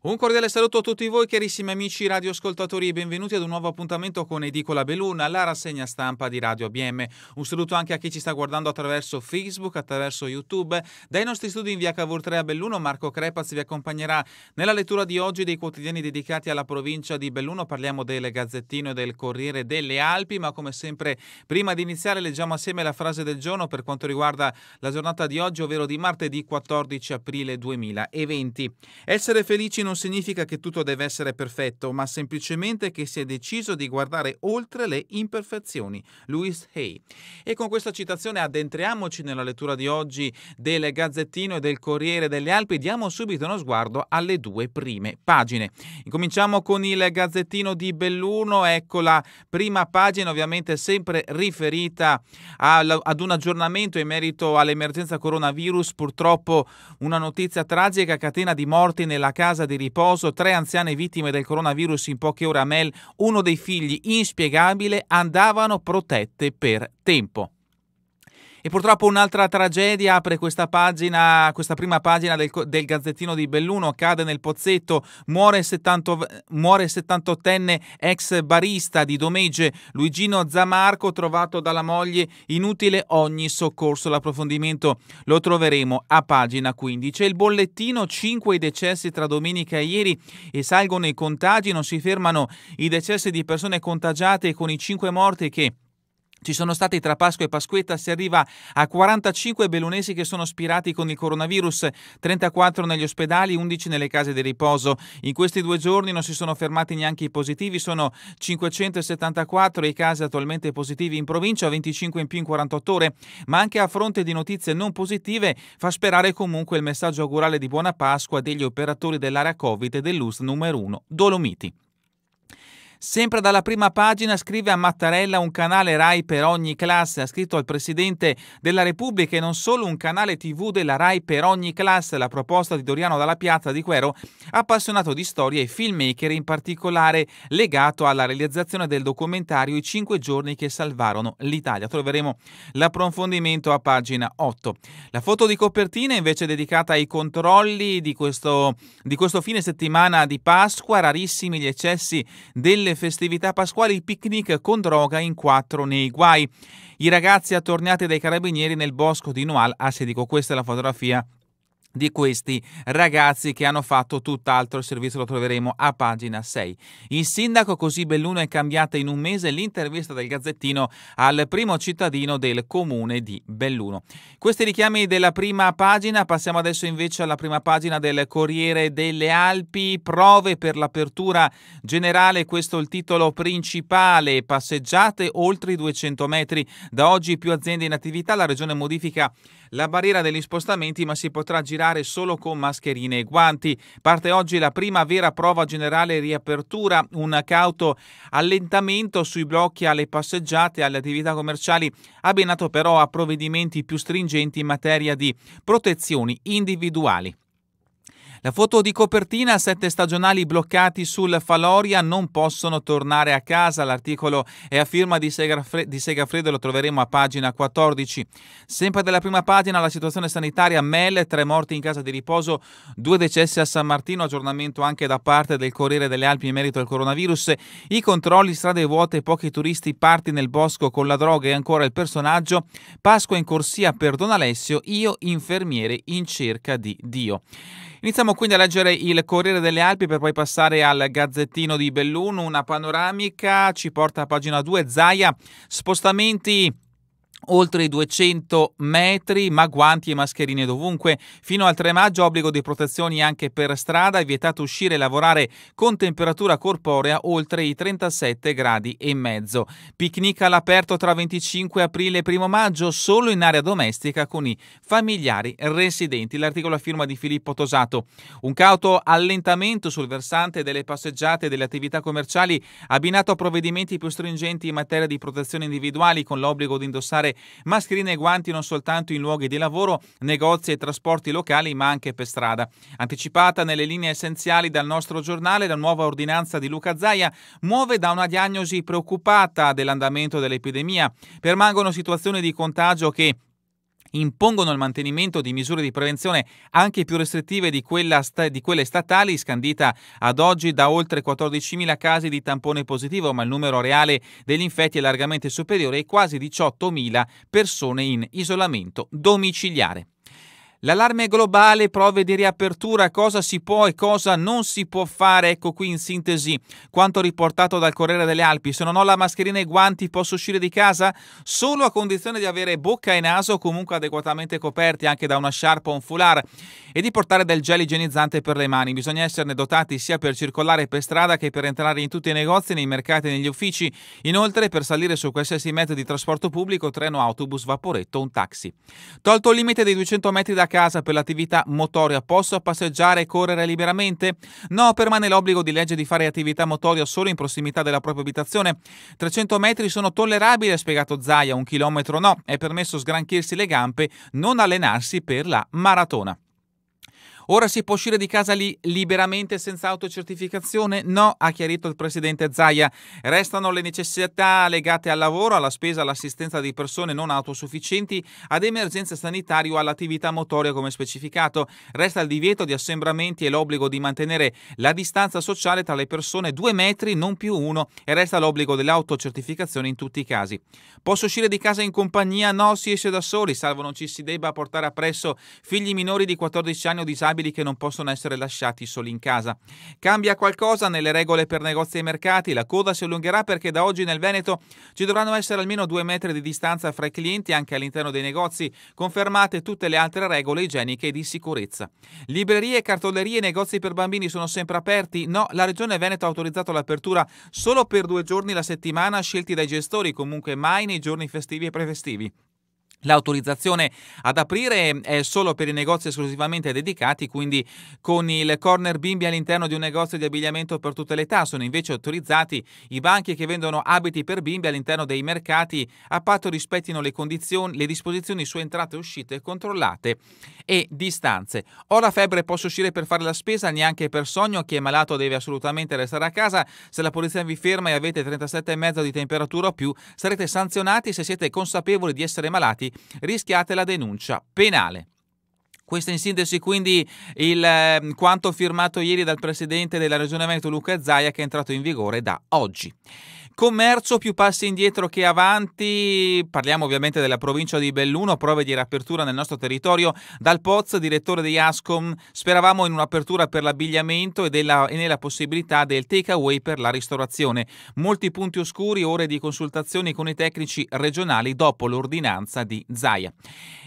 Un cordiale saluto a tutti voi carissimi amici radioascoltatori e benvenuti ad un nuovo appuntamento con Edicola Beluna, la rassegna stampa di Radio ABM. Un saluto anche a chi ci sta guardando attraverso Facebook, attraverso YouTube. Dai nostri studi in via Cavour 3 a Belluno, Marco Crepaz vi accompagnerà nella lettura di oggi dei quotidiani dedicati alla provincia di Belluno. Parliamo del Gazzettino e del Corriere delle Alpi, ma come sempre prima di iniziare leggiamo assieme la frase del giorno per quanto riguarda la giornata di oggi, ovvero di martedì 14 aprile 2020. Essere felici non non significa che tutto deve essere perfetto, ma semplicemente che si è deciso di guardare oltre le imperfezioni. Louis Hay. E con questa citazione addentriamoci nella lettura di oggi del Gazzettino e del Corriere delle Alpi. Diamo subito uno sguardo alle due prime pagine. Incominciamo con il Gazzettino di Belluno. Ecco la prima pagina, ovviamente sempre riferita ad un aggiornamento in merito all'emergenza coronavirus. Purtroppo una notizia tragica, catena di morti nella casa di riposo, tre anziane vittime del coronavirus in poche ore a Mel, uno dei figli inspiegabile, andavano protette per tempo. E purtroppo un'altra tragedia apre questa pagina, questa prima pagina del, del Gazzettino di Belluno, cade nel pozzetto, muore, 70, muore 78enne ex barista di Domegge, Luigino Zamarco, trovato dalla moglie, inutile ogni soccorso, l'approfondimento lo troveremo a pagina 15. Il bollettino, 5 i decessi tra domenica e ieri e salgono i contagi, non si fermano i decessi di persone contagiate con i 5 morti che ci sono stati tra Pasqua e Pasquetta, si arriva a 45 belunesi che sono spirati con il coronavirus, 34 negli ospedali, 11 nelle case di riposo. In questi due giorni non si sono fermati neanche i positivi, sono 574 i casi attualmente positivi in provincia, 25 in più in 48 ore, ma anche a fronte di notizie non positive fa sperare comunque il messaggio augurale di Buona Pasqua degli operatori dell'area Covid e dell'US numero 1, Dolomiti. Sempre dalla prima pagina scrive a Mattarella un canale RAI per ogni classe, ha scritto al Presidente della Repubblica e non solo un canale TV della RAI per ogni classe, la proposta di Doriano dalla Piazza di Quero, appassionato di storia e filmmaker in particolare legato alla realizzazione del documentario I cinque giorni che salvarono l'Italia. Troveremo l'approfondimento a pagina 8. La foto di copertina invece è dedicata ai controlli di questo, di questo fine settimana di Pasqua, rarissimi gli eccessi delle nelle festività pasquali picnic con droga in quattro nei guai. I ragazzi attorniati dai carabinieri nel bosco di Noal a ah Sedico. Questa è la fotografia di questi ragazzi che hanno fatto tutt'altro, il servizio lo troveremo a pagina 6. Il sindaco così Belluno è cambiata in un mese l'intervista del Gazzettino al primo cittadino del comune di Belluno. Questi richiami della prima pagina, passiamo adesso invece alla prima pagina del Corriere delle Alpi, prove per l'apertura generale, questo è il titolo principale, passeggiate oltre i 200 metri, da oggi più aziende in attività, la regione modifica la barriera degli spostamenti ma si potrà girare girare solo con mascherine e guanti. Parte oggi la prima vera prova generale riapertura, un cauto allentamento sui blocchi alle passeggiate e alle attività commerciali, abbinato però a provvedimenti più stringenti in materia di protezioni individuali. La foto di copertina, sette stagionali bloccati sul Faloria non possono tornare a casa. L'articolo è a firma di, Segafre- di Segafredo, lo troveremo a pagina 14. Sempre della prima pagina la situazione sanitaria, Mel, tre morti in casa di riposo, due decessi a San Martino, aggiornamento anche da parte del Corriere delle Alpi in merito al coronavirus, i controlli, strade vuote, pochi turisti, parti nel bosco con la droga e ancora il personaggio, Pasqua in corsia per Don Alessio, io infermiere in cerca di Dio. Iniziamo Andiamo quindi a leggere il Corriere delle Alpi per poi passare al Gazzettino di Belluno. Una panoramica ci porta a pagina 2. Zaia, spostamenti oltre i 200 metri, ma guanti e mascherine dovunque. Fino al 3 maggio obbligo di protezioni anche per strada, è vietato uscire e lavorare con temperatura corporea oltre i 37 gradi e mezzo. Picnic all'aperto tra 25 aprile e 1 maggio solo in area domestica con i familiari residenti. L'articolo a firma di Filippo Tosato. Un cauto allentamento sul versante delle passeggiate e delle attività commerciali abbinato a provvedimenti più stringenti in materia di protezione individuali con l'obbligo di indossare mascherine e guanti non soltanto in luoghi di lavoro, negozi e trasporti locali, ma anche per strada. Anticipata nelle linee essenziali dal nostro giornale, la nuova ordinanza di Luca Zaia muove da una diagnosi preoccupata dell'andamento dell'epidemia. Permangono situazioni di contagio che impongono il mantenimento di misure di prevenzione anche più restrittive di, sta- di, quelle statali, scandita ad oggi da oltre 14.000 casi di tampone positivo, ma il numero reale degli infetti è largamente superiore ai quasi 18.000 persone in isolamento domiciliare. L'allarme globale, prove di riapertura, cosa si può e cosa non si può fare, ecco qui in sintesi quanto riportato dal Corriere delle Alpi. Se non ho la mascherina e i guanti posso uscire di casa solo a condizione di avere bocca e naso comunque adeguatamente coperti anche da una sciarpa o un foulard e di portare del gel igienizzante per le mani. Bisogna esserne dotati sia per circolare per strada che per entrare in tutti i negozi, nei mercati e negli uffici. Inoltre per salire su qualsiasi mezzo di trasporto pubblico, treno, autobus, vaporetto, o un taxi. Tolto il limite dei 200 metri da casa per l'attività motoria posso passeggiare e correre liberamente? No, permane l'obbligo di legge di fare attività motoria solo in prossimità della propria abitazione. 300 metri sono tollerabili, ha spiegato Zaia, un chilometro no. È permesso sgranchirsi le gambe, non allenarsi per la maratona. Ora si può uscire di casa lì liberamente senza autocertificazione? No, ha chiarito il presidente Zaia. Restano le necessità legate al lavoro, alla spesa, all'assistenza di persone non autosufficienti, ad emergenze sanitarie o all'attività motoria come specificato. Resta il divieto di assembramenti e l'obbligo di mantenere la distanza sociale tra le persone due metri, non più uno, e resta l'obbligo dell'autocertificazione in tutti i casi. Posso uscire di casa in compagnia? No, si esce da soli, salvo non ci si debba portare appresso figli minori di 14 anni o disabili disabili che non possono essere lasciati soli in casa. Cambia qualcosa nelle regole per negozi e mercati, la coda si allungherà perché da oggi nel Veneto ci dovranno essere almeno due metri di distanza fra i clienti anche all'interno dei negozi, confermate tutte le altre regole igieniche e di sicurezza. Librerie, cartolerie e negozi per bambini sono sempre aperti? No, la Regione Veneto ha autorizzato l'apertura solo per due giorni la settimana scelti dai gestori, comunque mai nei giorni festivi e prefestivi. L'autorizzazione ad aprire è solo per i negozi esclusivamente dedicati, quindi con il corner bimbi all'interno di un negozio di abbigliamento per tutte le età sono invece autorizzati i banchi che vendono abiti per bimbi all'interno dei mercati a patto rispettino le, le disposizioni su entrate e uscite controllate e distanze. Ho la febbre, posso uscire per fare la spesa, neanche per sogno, chi è malato deve assolutamente restare a casa, se la polizia vi ferma e avete 37,5 di temperatura o più sarete sanzionati se siete consapevoli di essere malati rischiate la denuncia penale. Questo in sintesi quindi il, ehm, quanto firmato ieri dal presidente della Regione Veneto Luca Zaia che è entrato in vigore da oggi. Commercio più passi indietro che avanti, parliamo ovviamente della provincia di Belluno, prove di riapertura nel nostro territorio. Dal Poz, direttore di Ascom, speravamo in un'apertura per l'abbigliamento e, della, e nella possibilità del takeaway per la ristorazione. Molti punti oscuri, ore di consultazioni con i tecnici regionali dopo l'ordinanza di Zaia.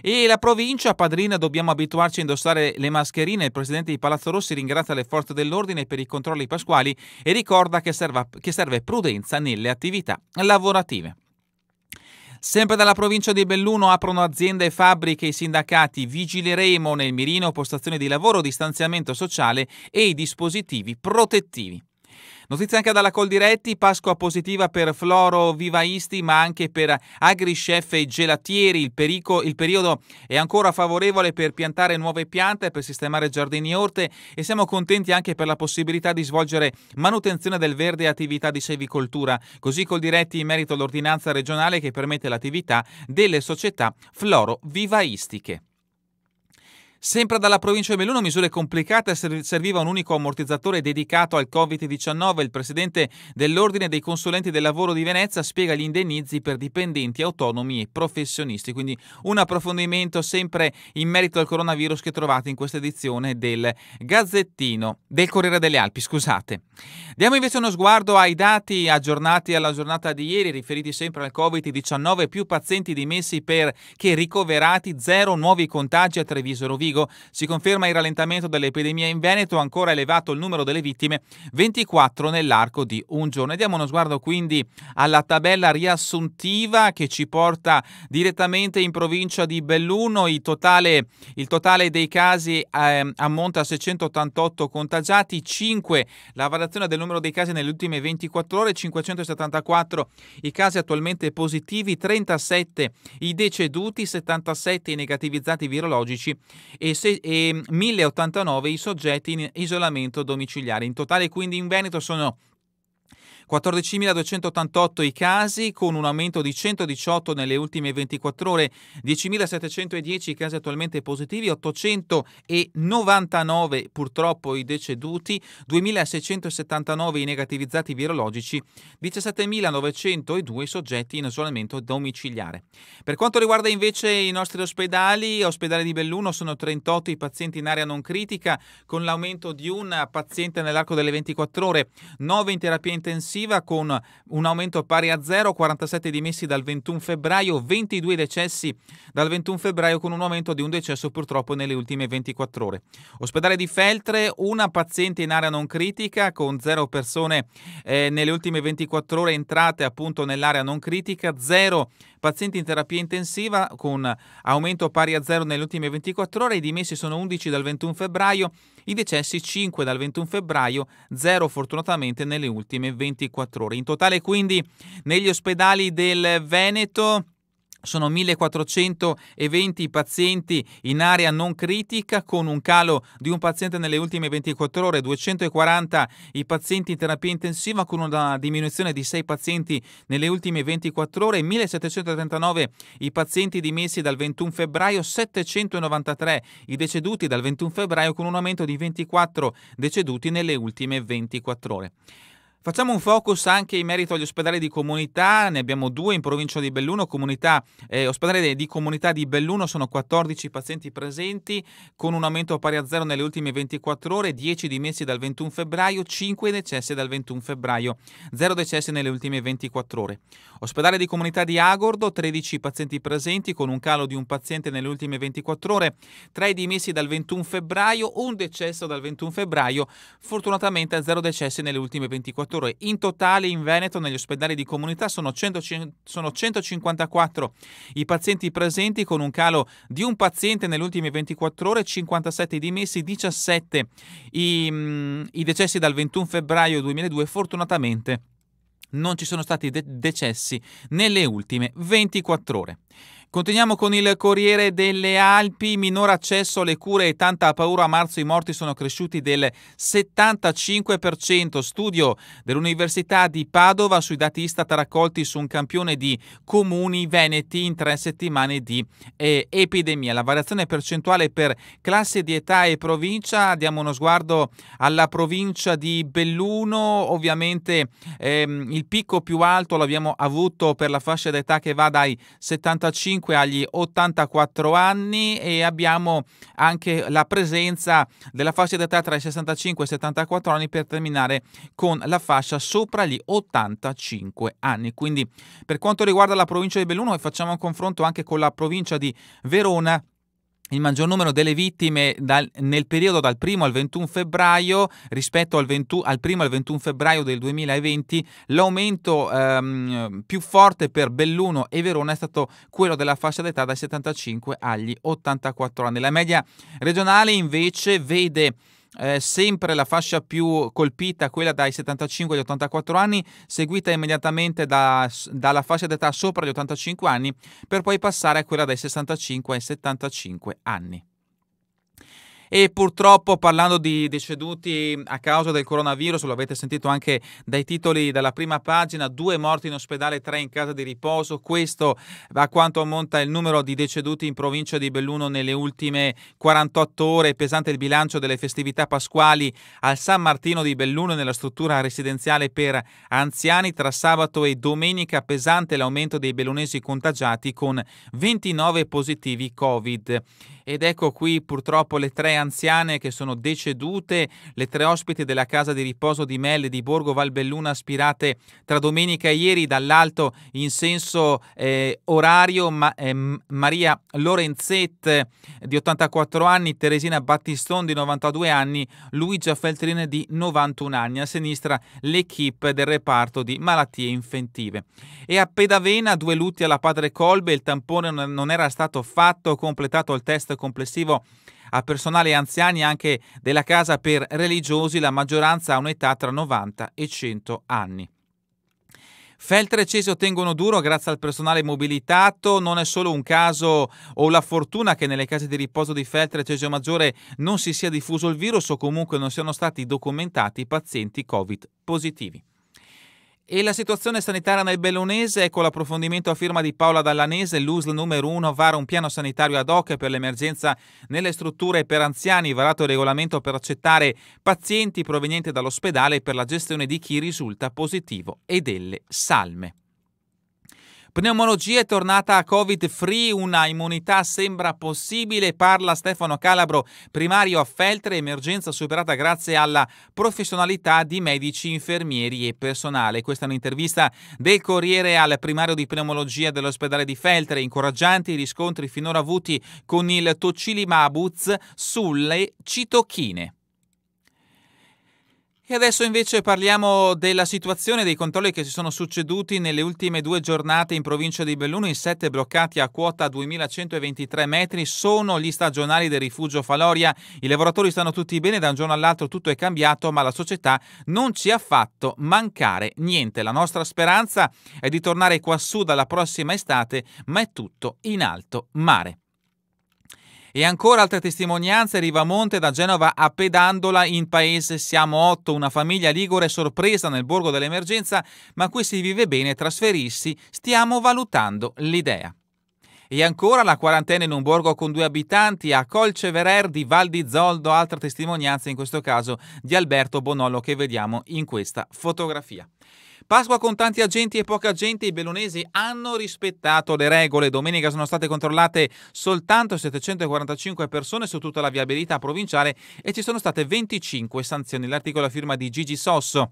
E la provincia, padrina, dobbiamo abituarci a indossare le mascherine. Il presidente di Palazzo Rossi ringrazia le forze dell'ordine per i controlli pasquali e ricorda che, serva, che serve prudenza nella delle attività lavorative. Sempre dalla provincia di Belluno aprono aziende e fabbriche e sindacati Vigileremo nel mirino postazioni di lavoro, distanziamento sociale e i dispositivi protettivi. Notizia anche dalla Coldiretti, Pasqua positiva per floro vivaisti ma anche per agri e gelatieri. Il, perico, il periodo è ancora favorevole per piantare nuove piante, per sistemare giardini e orte e siamo contenti anche per la possibilità di svolgere manutenzione del verde e attività di sevicoltura. Così Coldiretti in merito all'ordinanza regionale che permette l'attività delle società floro vivaistiche. Sempre dalla provincia di Belluno misure complicate, serviva un unico ammortizzatore dedicato al Covid-19. Il presidente dell'Ordine dei Consulenti del Lavoro di Venezia spiega gli indennizi per dipendenti, autonomi e professionisti. Quindi un approfondimento sempre in merito al coronavirus che trovate in questa edizione del Gazzettino del Corriere delle Alpi, scusate. Diamo invece uno sguardo ai dati aggiornati alla giornata di ieri, riferiti sempre al Covid-19, più pazienti dimessi perché ricoverati, zero nuovi contagi a Treviso Rovigo Rovigo. Si conferma il rallentamento dell'epidemia in Veneto, ancora elevato il numero delle vittime, 24 nell'arco di un giorno. E diamo uno sguardo quindi alla tabella riassuntiva che ci porta direttamente in provincia di Belluno. Il totale, il totale dei casi eh, ammonta a 688 contagiati, 5 la variazione del numero dei casi nelle ultime 24 ore, 574 i casi attualmente positivi, 37 i deceduti, 77 i negativizzati virologici e, se, e 1089 i soggetti in isolamento domiciliare. In totale quindi in Veneto sono 14.288 i casi con un aumento di 118 nelle ultime 24 ore, 10.710 i casi attualmente positivi, 899 purtroppo i deceduti, 2.679 i negativizzati virologici, 17.902 i soggetti in isolamento domiciliare. Per quanto riguarda invece i nostri ospedali, ospedale di Belluno sono 38 i pazienti in area non critica con l'aumento di un paziente nell'arco delle 24 ore, 9 in terapia intensiva complessiva con un aumento pari a 0, 47 dimessi dal 21 febbraio, 22 decessi dal 21 febbraio con un aumento di un decesso purtroppo nelle ultime 24 ore. Ospedale di Feltre, una paziente in area non critica con 0 persone eh, nelle ultime 24 ore entrate appunto nell'area non critica, 0 pazienti in terapia intensiva con aumento pari a zero nelle ultime 24 ore, i dimessi sono 11 dal 21 febbraio, i decessi 5 dal 21 febbraio, 0 fortunatamente nelle ultime 24 ore. In totale quindi negli ospedali del Veneto sono 1420 pazienti in area non critica con un calo di un paziente nelle ultime 24 ore, 240 i pazienti in terapia intensiva con una diminuzione di 6 pazienti nelle ultime 24 ore, 1739 i pazienti dimessi dal 21 febbraio, 793 i deceduti dal 21 febbraio con un aumento di 24 deceduti nelle ultime 24 ore. Facciamo un focus anche in merito agli ospedali di comunità, ne abbiamo due in provincia di Belluno, comunità, eh, ospedale di comunità di Belluno sono 14 pazienti presenti con un aumento pari a zero nelle ultime 24 ore, 10 dimessi dal 21 febbraio, 5 decessi dal 21 febbraio, 0 decessi nelle ultime 24 ore. Ospedale di comunità di Agordo, 13 pazienti presenti con un calo di un paziente nelle ultime 24 ore, 3 dimessi dal 21 febbraio, un decesso dal 21 febbraio, fortunatamente 0 decessi nelle ultime 24 ore temperature. In totale in Veneto negli ospedali di comunità sono, 100, sono 154 i pazienti presenti con un calo di un paziente nelle ultime 24 ore, 57 i dimessi, 17 i, mm, i decessi dal 21 febbraio 2002. Fortunatamente non ci sono stati de- decessi nelle ultime 24 ore. Continuiamo con il Corriere delle Alpi, minor accesso alle cure e tanta paura a marzo i morti sono cresciuti del 75%, studio dell'Università di Padova sui dati Istat raccolti su un campione di comuni veneti in tre settimane di eh, epidemia. La variazione percentuale per classe di età e provincia, diamo uno sguardo alla provincia di Belluno, ovviamente ehm, il picco più alto l'abbiamo avuto per la fascia d'età che va dai 75 comunque agli 84 anni e abbiamo anche la presenza della fascia d'età tra i 65 e i 74 anni per terminare con la fascia sopra gli 85 anni. Quindi per quanto riguarda la provincia di Belluno, e facciamo un confronto anche con la provincia di Verona, il maggior numero delle vittime dal, nel periodo dal 1 al 21 febbraio rispetto al, 20, al 1 al 21 febbraio del 2020, l'aumento ehm, più forte per Belluno e Verona è stato quello della fascia d'età dai 75 agli 84 anni. La media regionale invece vede eh, sempre la fascia più colpita, quella dai 75 agli 84 anni, seguita immediatamente da, dalla fascia d'età sopra gli 85 anni, per poi passare a quella dai 65 ai 75 anni e purtroppo parlando di deceduti a causa del coronavirus, lo avete sentito anche dai titoli della prima pagina, due morti in ospedale, tre in casa di riposo, questo a quanto ammonta il numero di deceduti in provincia di Belluno nelle ultime 48 ore, pesante il bilancio delle festività pasquali al San Martino di Belluno nella struttura residenziale per anziani tra sabato e domenica, pesante l'aumento dei bellunesi contagiati con 29 positivi Covid ed ecco qui purtroppo le tre anziane che sono decedute, le tre ospiti della casa di riposo di Melle di Borgo Valbelluna aspirate tra domenica e ieri dall'alto in senso eh, orario ma, eh, Maria Lorenzette di 84 anni, Teresina Battiston di 92 anni, Luigia Feltrin di 91 anni, a sinistra l'equipe del reparto di malattie infettive. E a Pedavena due lutti alla padre Colbe, il tampone non era stato fatto, completato il test complessivo a personale anziani anche della casa per religiosi, la maggioranza ha un'età tra 90 e 100 anni. Feltre e Cesio tengono duro grazie al personale mobilitato, non è solo un caso o la fortuna che nelle case di riposo di Feltre e Cesio Maggiore non si sia diffuso il virus o comunque non siano stati documentati pazienti Covid positivi. E la situazione sanitaria nel Bellunese, ecco l'approfondimento a firma di Paola Dallanese, l'USL numero 1 vara un piano sanitario ad hoc per l'emergenza nelle strutture per anziani, varato il regolamento per accettare pazienti provenienti dall'ospedale per la gestione di chi risulta positivo e delle salme. Pneumologia è tornata a Covid free, una immunità sembra possibile, parla Stefano Calabro, primario a Feltre, emergenza superata grazie alla professionalità di medici, infermieri e personale. Questa è un'intervista del Corriere al primario di pneumologia dell'ospedale di Feltre, incoraggianti i riscontri finora avuti con il tocilima abuz sulle citochine. E adesso invece parliamo della situazione dei controlli che si sono succeduti nelle ultime due giornate in provincia di Belluno, in sette bloccati a quota 2123 metri, sono gli stagionali del rifugio Faloria. I lavoratori stanno tutti bene, da un giorno all'altro tutto è cambiato, ma la società non ci ha fatto mancare niente. La nostra speranza è di tornare quassù dalla prossima estate, ma è tutto in alto mare. E ancora altre testimonianze Rivamonte da Genova a Pedandola in paese Siamo Otto, una famiglia ligure sorpresa nel borgo dell'emergenza, ma qui si vive bene trasferirsi, stiamo valutando l'idea. E ancora la quarantena in un borgo con due abitanti a Colceverer di Val di Zoldo, altra testimonianza in questo caso di Alberto Bonollo che vediamo in questa fotografia. Pasqua con tanti agenti e poca gente, i bellunesi hanno rispettato le regole. Domenica sono state controllate soltanto 745 persone su tutta la viabilità provinciale e ci sono state 25 sanzioni. L'articolo a firma di Gigi Sosso.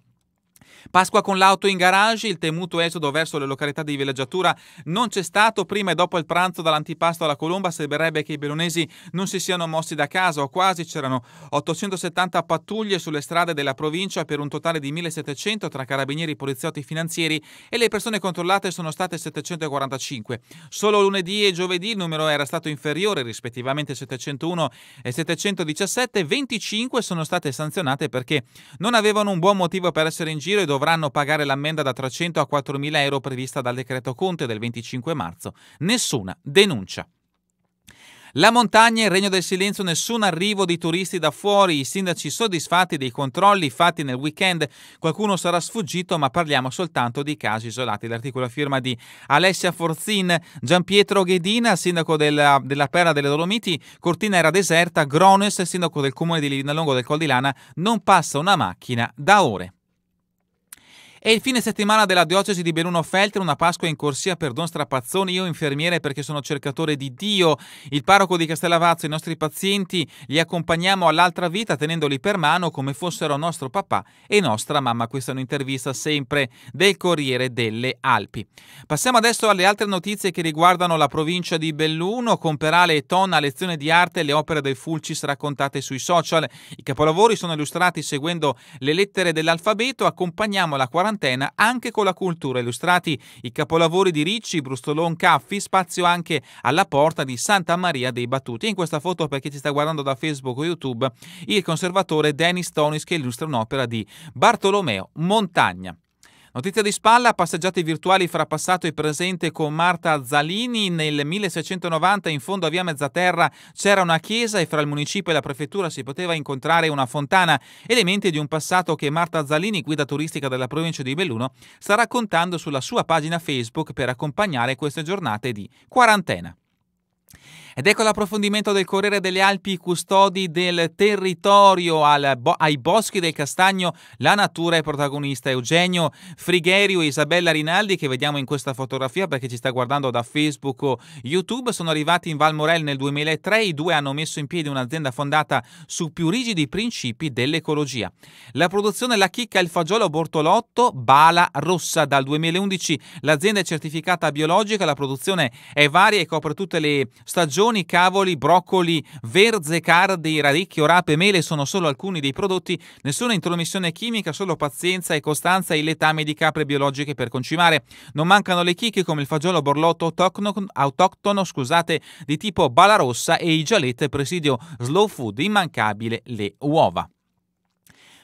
Pasqua con l'auto in garage, il temuto esodo verso le località di villeggiatura non c'è stato prima e dopo il pranzo dall'antipasto alla colomba sembrerebbe che i belonesi non si siano mossi da casa o quasi c'erano 870 pattuglie sulle strade della provincia per un totale di 1700 tra carabinieri, poliziotti, e finanzieri e le persone controllate sono state 745. Solo lunedì e giovedì il numero era stato inferiore rispettivamente 701 e 717, 25 sono state sanzionate perché non avevano un buon motivo per essere in giro Giro e dovranno pagare l'ammenda da 300 a 4.000 euro prevista dal decreto Conte del 25 marzo. Nessuna denuncia. La montagna, il regno del silenzio, nessun arrivo di turisti da fuori, i sindaci soddisfatti dei controlli fatti nel weekend, qualcuno sarà sfuggito ma parliamo soltanto di casi isolati. L'articolo a firma di Alessia Forzin, Gianpietro Ghedina, sindaco della, della Perla delle Dolomiti, Cortina era deserta, Grones, sindaco del comune di Livinalongo del Col di Lana, non passa una macchina da ore. È il fine settimana della diocesi di Belluno Feltre, una Pasqua in corsia per Don Strapazzoni, io infermiere perché sono cercatore di Dio, il parroco di Castellavazzo, i nostri pazienti li accompagniamo all'altra vita tenendoli per mano come fossero nostro papà e nostra mamma. Questa è un'intervista sempre del Corriere delle Alpi. Passiamo adesso alle altre notizie che riguardano la provincia di Belluno, con Perale e Tonna, lezione di arte e le opere del Fulcis raccontate sui social. I capolavori sono illustrati seguendo le lettere dell'alfabeto, accompagniamo la 40 quarantena anche con la cultura. Illustrati i capolavori di Ricci, Brustolon, Caffi, spazio anche alla porta di Santa Maria dei Battuti. In questa foto, per chi ci sta guardando da Facebook o YouTube, il conservatore Dennis Tonis che illustra un'opera di Bartolomeo Montagna. Notizia di spalla, passeggiate virtuali fra passato e presente con Marta Zalini. Nel 1690 in fondo a via Mezzaterra c'era una chiesa e fra il municipio e la prefettura si poteva incontrare una fontana, elementi di un passato che Marta Zalini, guida turistica della provincia di Belluno, sta raccontando sulla sua pagina Facebook per accompagnare queste giornate di quarantena. Ed ecco l'approfondimento del Corriere delle Alpi, custodi del territorio al, bo, ai boschi del Castagno. La natura è protagonista. Eugenio Frigerio e Isabella Rinaldi, che vediamo in questa fotografia perché ci sta guardando da Facebook o YouTube, sono arrivati in Valmorel nel 2003. I due hanno messo in piedi un'azienda fondata su più rigidi principi dell'ecologia. La produzione La Chicca, il fagiolo Bortolotto, Bala Rossa. Dal 2011 l'azienda è certificata biologica, la produzione è varia e copre tutte le stagioni Peperoni, cavoli, broccoli, verze, cardi, radicchio, rape, mele sono solo alcuni dei prodotti, nessuna intromissione chimica, solo pazienza e costanza e letame di capre biologiche per concimare. Non mancano le chicche come il fagiolo borlotto autoctono, autoctono scusate, di tipo balarossa e i gialette presidio slow food, immancabile le uova.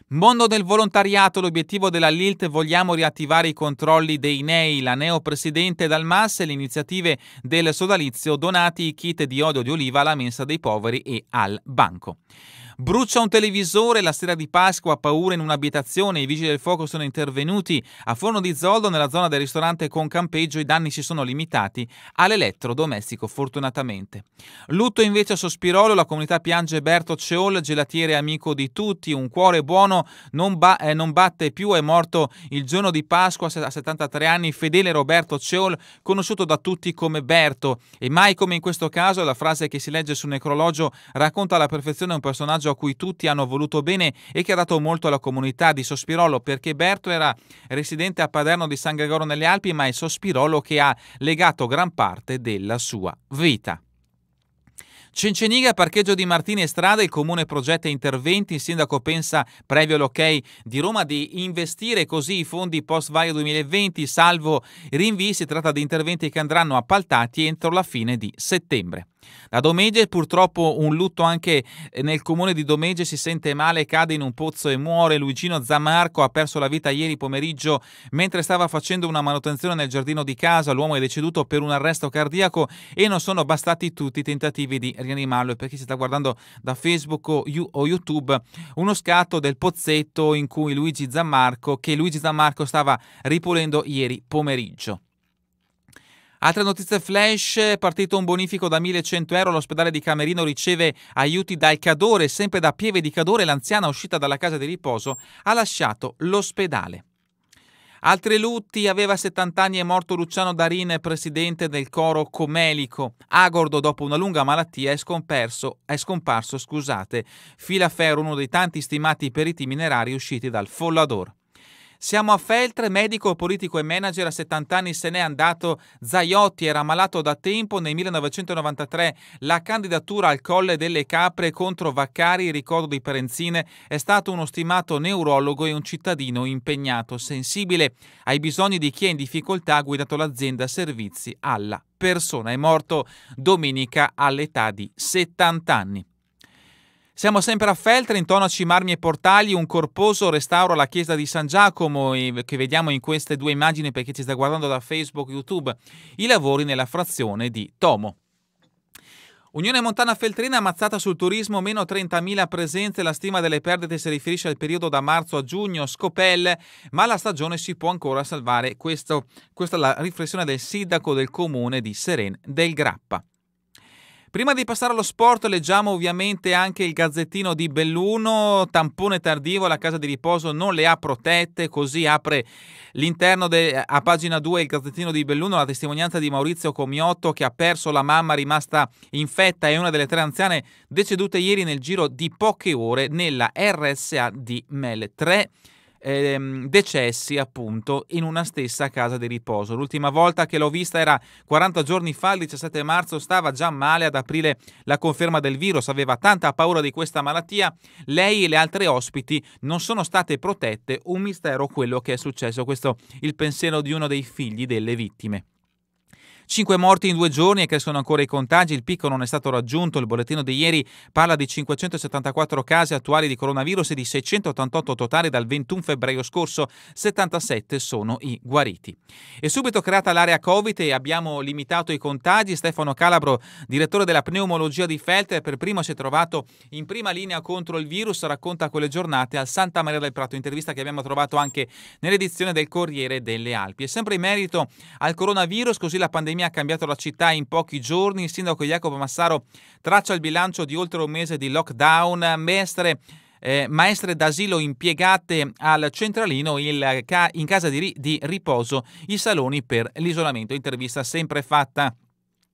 Mondo del volontariato, l'obiettivo della LILT, vogliamo riattivare i controlli dei NEI, la neopresidente Dalmas e le iniziative del sodalizio donati i kit di olio di oliva alla mensa dei poveri e al banco. Brucia un televisore la sera di Pasqua a paura in un'abitazione, i vigili del fuoco sono intervenuti. A Forno di Zoldo, nella zona del ristorante con campeggio, i danni si sono limitati all'elettrodomestico, fortunatamente. Lutto invece a Sospirolo, la comunità piange Berto Ceol, gelatiere amico di tutti, un cuore buono, non, ba- eh, non batte più, è morto il giorno di Pasqua a 73 anni, fedele Roberto Ceol, conosciuto da tutti come Berto. E mai come in questo caso, la frase che si legge sul necrologio racconta alla perfezione un personaggio personaggio a cui tutti hanno voluto bene e che ha dato molto alla comunità di Sospirolo perché Berto era residente a Paderno di San Gregorio nelle Alpi ma è Sospirolo che ha legato gran parte della sua vita. Cinceniga, parcheggio di Martini e Strada, il comune progetta interventi, il sindaco pensa, previo l'ok di Roma, di investire così i fondi post vario 2020, salvo rinvii, si tratta di interventi che andranno appaltati entro la fine di settembre. Da Domege purtroppo un lutto anche eh, nel comune di Domege si sente male, cade in un pozzo e muore. Luigino Zamarco ha perso la vita ieri pomeriggio mentre stava facendo una manutenzione nel giardino di casa. L'uomo è deceduto per un arresto cardiaco e non sono bastati tutti i tentativi di rianimarlo. E per chi si sta guardando da Facebook o YouTube, uno scatto del pozzetto in cui Luigi Zammarco, che Luigi Zammarco stava ripulendo ieri pomeriggio. Altre notizie flash, partito un bonifico da 1100 euro, l'ospedale di Camerino riceve aiuti dal Cadore, sempre da Pieve di Cadore l'anziana uscita dalla casa di riposo ha lasciato l'ospedale. Altri lutti, aveva 70 anni e è morto Luciano Darin, presidente del coro comelico. Agordo, dopo una lunga malattia, è, scomperso, è scomparso scusate, Filaferro, uno dei tanti stimati periti minerari usciti dal Follador. Siamo a Feltre, medico, politico e manager, a 70 anni se n'è andato Zaiotti, era malato da tempo, nel 1993 la candidatura al Colle delle Capre contro Vaccari, ricordo di Perenzine, è stato uno stimato neurologo e un cittadino impegnato, sensibile ai bisogni di chi è in difficoltà, ha guidato l'azienda servizi alla persona. È morto domenica all'età di 70 anni. Siamo sempre a Feltrin, tonaci, marmi e portali, un corposo restauro alla chiesa di San Giacomo eh, che vediamo in queste due immagini perché ci sta guardando da Facebook, e YouTube, i lavori nella frazione di Tomo. Unione Montana Feltrina ammazzata sul turismo, meno 30.000 presenze, la stima delle perdite si riferisce al periodo da marzo a giugno, Scopelle, ma la stagione si può ancora salvare. Questo, questa è la riflessione del sindaco del comune di Seren del Grappa. Prima di passare allo sport leggiamo ovviamente anche il gazzettino di Belluno, tampone tardivo, la casa di riposo non le ha protette, così apre l'interno de- a pagina 2 il gazzettino di Belluno, la testimonianza di Maurizio Comiotto che ha perso la mamma rimasta infetta e una delle tre anziane decedute ieri nel giro di poche ore nella RSA di Mel 3 ehm, decessi appunto in una stessa casa di riposo. L'ultima volta che l'ho vista era 40 giorni fa, il 17 marzo, stava già male ad aprile la conferma del virus, aveva tanta paura di questa malattia, lei e le altre ospiti non sono state protette, un mistero quello che è successo, questo il pensiero di uno dei figli delle vittime. 5 morti in due giorni e crescono ancora i contagi, il picco non è stato raggiunto, il bollettino di ieri parla di 574 casi attuali di coronavirus e di 688 totali dal 21 febbraio scorso, 77 sono i guariti. È subito creata l'area Covid e abbiamo limitato i contagi, Stefano Calabro, direttore della pneumologia di Felter, per primo si è trovato in prima linea contro il virus, racconta quelle giornate al Santa Maria del Prato, intervista che abbiamo trovato anche nell'edizione del Corriere delle Alpi. E sempre in merito al coronavirus, così la pandemia pandemia ha cambiato la città in pochi giorni. Il sindaco Jacopo Massaro traccia il bilancio di oltre un mese di lockdown. Mestre, eh, maestre d'asilo impiegate al centralino il, ca, in casa di, di riposo, i saloni per l'isolamento. Intervista sempre fatta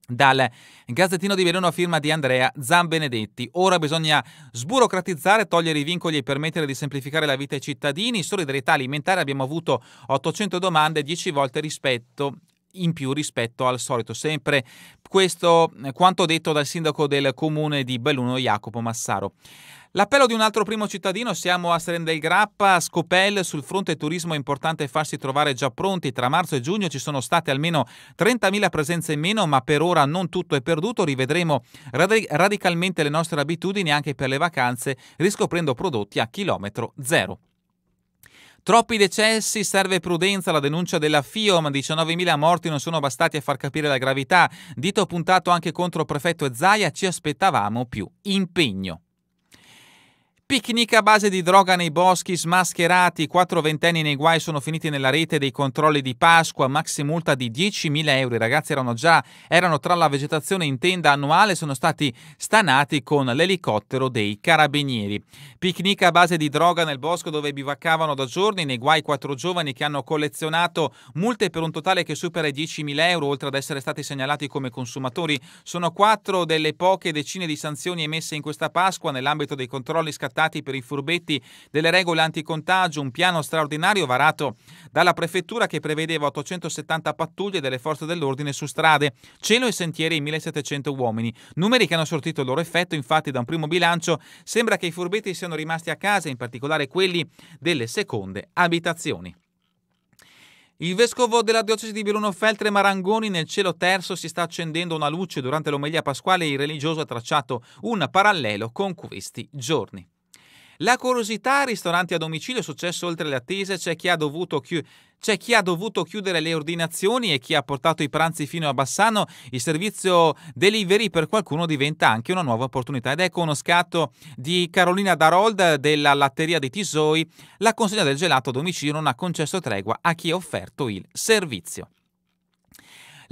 dal Gazzettino di Verona firma di Andrea Zambenedetti. Ora bisogna sburocratizzare, togliere i vincoli e permettere di semplificare la vita ai cittadini. Solidarietà alimentare abbiamo avuto 800 domande, 10 volte rispetto in più rispetto al solito sempre. Questo eh, quanto detto dal sindaco del comune di Belluno Jacopo Massaro. L'appello di un altro primo cittadino, siamo a Seren del Grappa, a Scopel, sul fronte turismo è importante farsi trovare già pronti, tra marzo e giugno ci sono state almeno 30.000 presenze in meno, ma per ora non tutto è perduto, rivedremo rad- radicalmente le nostre abitudini anche per le vacanze, riscoprendo prodotti a chilometro zero. Troppi decessi, serve prudenza alla denuncia della FIOM, 19.000 morti non sono bastati a far capire la gravità. Dito puntato anche contro prefetto Zaia, ci aspettavamo più impegno. Picnic a base di droga nei boschi, smascherati, quattro ventenni nei guai sono finiti nella rete dei controlli di Pasqua, maxi multa di 10.000 euro. I ragazzi erano già erano tra la vegetazione in tenda annuale, sono stati stanati con l'elicottero dei carabinieri. Picnic a base di droga nel bosco dove bivaccavano da giorni, nei guai quattro giovani che hanno collezionato multe per un totale che supera i 10.000 euro, oltre ad essere stati segnalati come consumatori. Sono quattro delle poche decine di sanzioni emesse in questa Pasqua nell'ambito dei controlli scattati stati per i furbetti delle regole anticontagio, un piano straordinario varato dalla prefettura che prevedeva 870 pattuglie delle forze dell'ordine su strade, cielo e sentieri in 1700 uomini. Numeri che hanno sortito il loro effetto, infatti da un primo bilancio sembra che i furbetti siano rimasti a casa, in particolare quelli delle seconde abitazioni. Il vescovo della diocesi di Biruno Feltre Marangoni nel cielo terzo si sta accendendo una luce durante l'omelia pasquale e il religioso ha tracciato un parallelo con questi giorni. La curiosità ristoranti a domicilio è successo oltre le attese, c'è chi, chi... c'è chi, ha dovuto chiudere le ordinazioni e chi ha portato i pranzi fino a Bassano, il servizio delivery per qualcuno diventa anche una nuova opportunità ed ecco uno scatto di Carolina Darold della latteria di Tisoi, la consegna del gelato a domicilio non ha concesso tregua a chi ha offerto il servizio.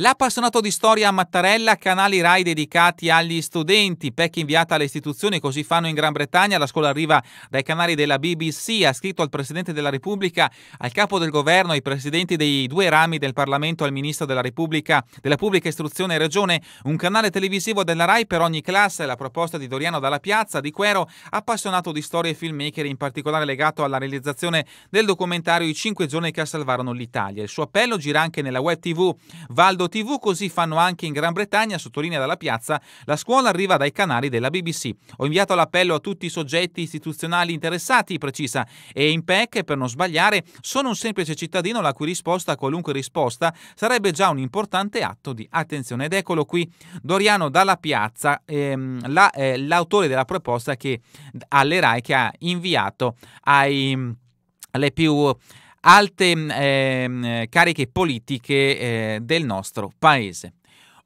L'appassionato di storia a Mattarella, canali RAI dedicati agli studenti, PEC inviata alle istituzioni, così fanno in Gran Bretagna, la scuola arriva dai canali della BBC, ha scritto al Presidente della Repubblica, al Capo del Governo, ai Presidenti dei due rami del Parlamento, al Ministro della Repubblica, della Pubblica Istruzione e Regione, un canale televisivo della RAI per ogni classe, la proposta di Doriano Dalla Piazza, di Quero, appassionato di storia e filmmaker, in particolare legato alla realizzazione del documentario I cinque giorni che salvarono l'Italia. Il suo appello gira anche nella web TV Valdo TV, così fanno anche in Gran Bretagna, sottolinea dalla piazza, la scuola arriva dai canali della BBC. Ho inviato l'appello a tutti i soggetti istituzionali interessati, precisa, e in PEC, per non sbagliare, sono un semplice cittadino la cui risposta, qualunque risposta, sarebbe già un importante atto di attenzione. Ed eccolo qui, Doriano dalla piazza, ehm, la, eh, l'autore della proposta che alle RAI che ha inviato ai alle più alte eh, cariche politiche eh, del nostro paese.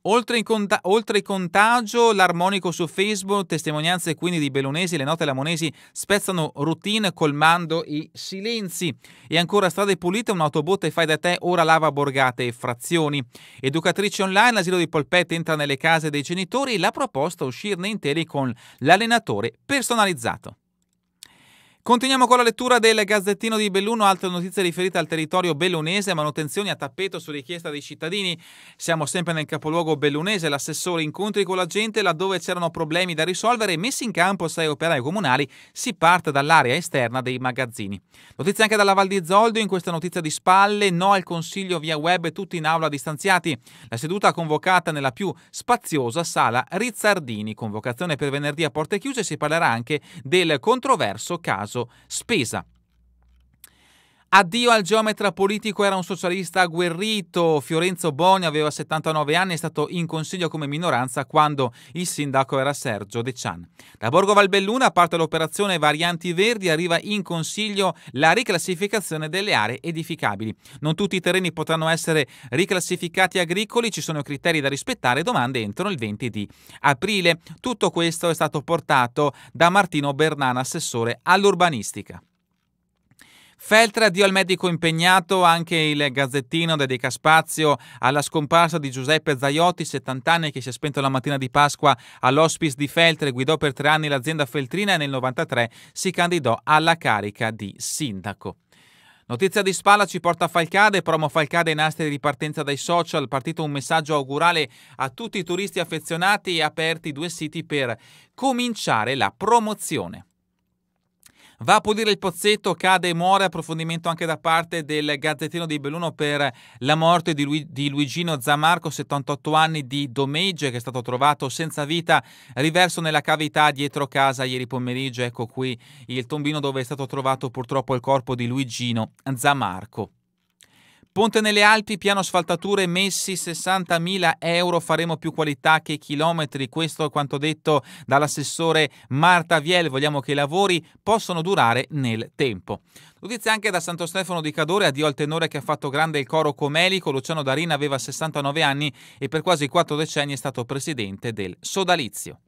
Oltre, cont- oltre, il contagio, l'armonico su Facebook, testimonianze quindi di Bellunesi, le note lamonesi spezzano routine colmando i silenzi. E ancora strade pulite, un'autobotte fai da te, ora lava borgate e frazioni. Educatrice online, l'asilo di Polpette entra nelle case dei genitori e la proposta uscirne interi con l'allenatore personalizzato. Continuiamo con la lettura del Gazzettino di Belluno, altre notizie riferite al territorio bellunese, manutenzioni a tappeto su richiesta dei cittadini. Siamo sempre nel capoluogo bellunese, l'assessore incontri con la gente laddove c'erano problemi da risolvere, messi in campo sei operai comunali, si parte dall'area esterna dei magazzini. Notizie anche dalla Val di Zoldo, in questa notizia di spalle, no al consiglio via web, tutti in aula distanziati. La seduta convocata nella più spaziosa sala Rizzardini, convocazione per venerdì a porte chiuse, si parlerà anche del controverso caso caso spesa Addio al geometra politico, era un socialista agguerrito. Fiorenzo Boni aveva 79 anni e è stato in consiglio come minoranza quando il sindaco era Sergio De Cian. Da Borgo Valbelluna parte l'operazione Varianti Verdi, arriva in consiglio la riclassificazione delle aree edificabili. Non tutti i terreni potranno essere riclassificati agricoli, ci sono criteri da rispettare, domande entro il 20 di aprile. Tutto questo è stato portato da Martino Bernana, assessore all'urbanistica. Feltre addio al medico impegnato, anche il Gazzettino dedica spazio alla scomparsa di Giuseppe Zaiotti, 70 anni, che si è spento la mattina di Pasqua all'ospice di Feltre, guidò per tre anni l'azienda feltrina e nel 93 si candidò alla carica di sindaco. Notizia di spalla ci porta a Falcade, promo Falcade in astri di ripartenza dai social, partito un messaggio augurale a tutti i turisti affezionati e aperti due siti per cominciare la promozione va a pulire il pozzetto, cade e muore, approfondimento anche da parte del Gazzettino di Belluno per la morte di, Lu- di Luigino Zamarco, 78 anni di Domegge, che è stato trovato senza vita, riverso nella cavità dietro casa ieri pomeriggio, ecco qui il tombino dove è stato trovato purtroppo il corpo di Luigino Zamarco. Ponte nelle Alpi, piano asfaltature, messi 60.000 euro, faremo più qualità che chilometri, questo è quanto detto dall'assessore Marta Viel, vogliamo che i lavori possano durare nel tempo. Notizie anche da Santo Stefano di Cadore, addio al tenore che ha fatto grande il coro comelico, Luciano Darina aveva 69 anni e per quasi quattro decenni è stato presidente del Sodalizio.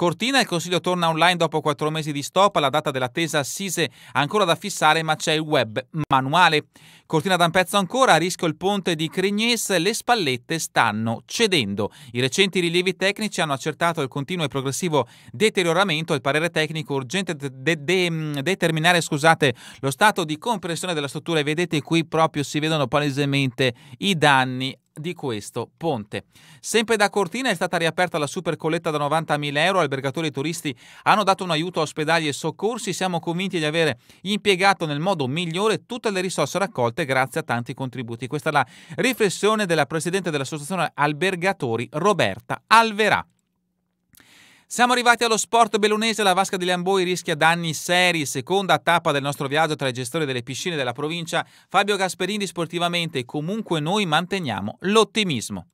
Cortina, il Consiglio torna online dopo quattro mesi di stop, la data dell'attesa assise ancora da fissare ma c'è il web manuale. Cortina da un pezzo ancora, a rischio il ponte di Crignes, le spallette stanno cedendo. I recenti rilievi tecnici hanno accertato il continuo e progressivo deterioramento, il parere tecnico urgente de- de- determinare scusate, lo stato di compressione della struttura e vedete qui proprio si vedono palesemente i danni di questo ponte. Sempre da Cortina è stata riaperta la super colletta da 90.000 euro, albergatori e turisti hanno dato un aiuto a ospedali e soccorsi, siamo convinti di avere impiegato nel modo migliore tutte le risorse raccolte grazie a tanti contributi. Questa è la riflessione della Presidente dell'Associazione Albergatori, Roberta Alverà. Siamo arrivati allo sport bellunese, la Vasca di Lamboi rischia danni seri, seconda tappa del nostro viaggio tra i gestori delle piscine della provincia, Fabio Gasperini sportivamente, comunque noi manteniamo l'ottimismo.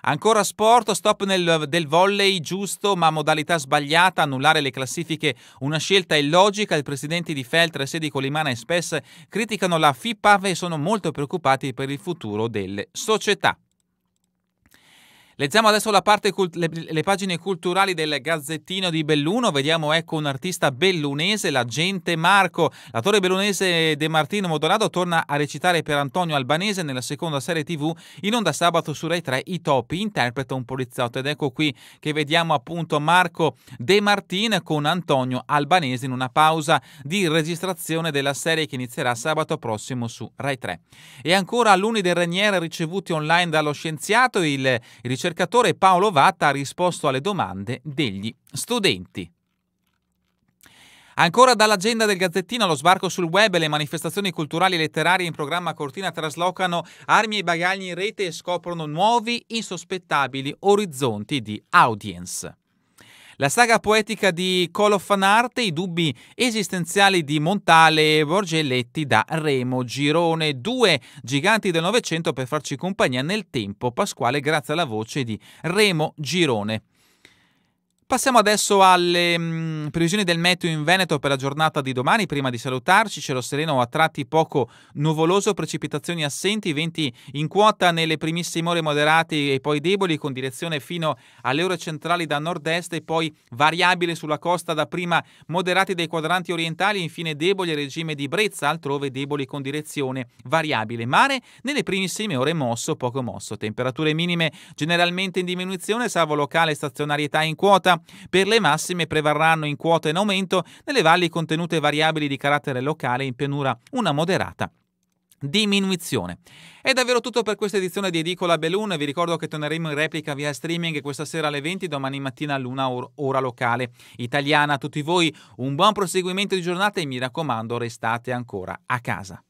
Ancora sport, stop nel, del volley giusto ma modalità sbagliata, annullare le classifiche, una scelta illogica, i presidenti di Feltre, Sedi Colimana e Spess criticano la FIPAV e sono molto preoccupati per il futuro delle società. Leggiamo adesso cult- le, le, pagine culturali del Gazzettino di Belluno, vediamo ecco un artista bellunese, l'agente Marco. L'attore bellunese De Martino Modorado torna a recitare per Antonio Albanese nella seconda serie TV in onda sabato su Rai 3 I Topi, interpreta un poliziotto ed ecco qui che vediamo appunto Marco De Martino con Antonio Albanese in una pausa di registrazione della serie che inizierà sabato prossimo su Rai 3. E ancora alunni del Reniere ricevuti online dallo scienziato, il, il ricercatore Paolo Vatta ha risposto alle domande degli studenti. Ancora dall'agenda del Gazzettino, lo sbarco sul web e le manifestazioni culturali e letterarie in programma Cortina traslocano armi e bagagli in rete e scoprono nuovi insospettabili orizzonti di audience. La saga poetica di Call of an Art, i dubbi esistenziali di Montale e Borgelletti da Remo Girone, due giganti del Novecento per farci compagnia nel tempo pasquale grazie alla voce di Remo Girone. Passiamo adesso alle mm, previsioni del meteo in Veneto per la giornata di domani. Prima di salutarci, cielo sereno a tratti poco nuvoloso, precipitazioni assenti, venti in quota nelle primissime ore moderati e poi deboli, con direzione fino alle ore centrali da nord-est e poi variabile sulla costa da prima moderati dai quadranti orientali, infine deboli a regime di brezza, altrove deboli con direzione variabile. Mare nelle primissime ore mosso, poco mosso. Temperature minime generalmente in diminuzione, salvo locale stazionarietà in quota. Per le massime prevarranno in quota in aumento nelle valli contenute variabili di carattere locale in pianura una moderata diminuzione. È davvero tutto per questa edizione di Edicola Belun, vi ricordo che torneremo in replica via streaming questa sera alle 20, domani mattina all'una ora locale italiana. A tutti voi un buon proseguimento di giornata e mi raccomando restate ancora a casa.